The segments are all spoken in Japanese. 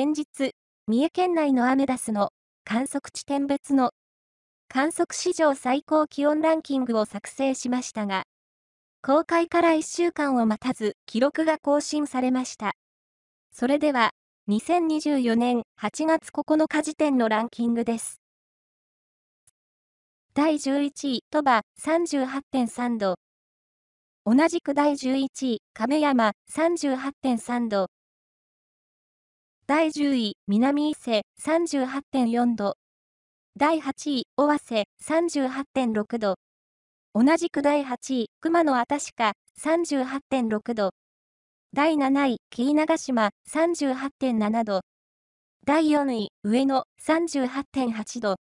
先日、三重県内のアメダスの観測地点別の観測史上最高気温ランキングを作成しましたが、公開から1週間を待たず記録が更新されました。それでは、2024年8月9日時点のランキングです。第11位、鳥羽38.3度。同じく第11位、亀山38.3度。第10位、南伊勢、38.4度。第8位、尾鷲、38.6度。同じく第8位、熊野あたしか、38.6度。第7位、紀伊長島、38.7度。第4位、上野、38.8度。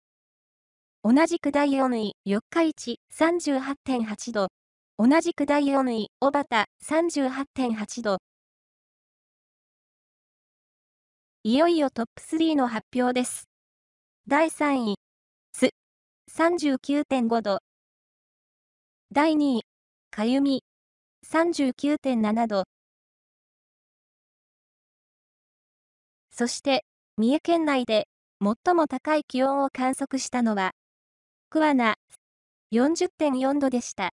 同じく第4位、四日市、38.8度。同じく第4位、小畑、38.8度。いよいよトップ3の発表です。第3位、す、39.5度。第2位、かゆみ、39.7度。そして、三重県内で最も高い気温を観測したのは、桑名、40.4度でした。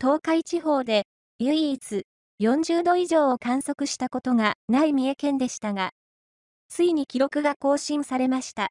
東海地方で唯一40度以上を観測したことがない三重県でしたが、ついに記録が更新されました。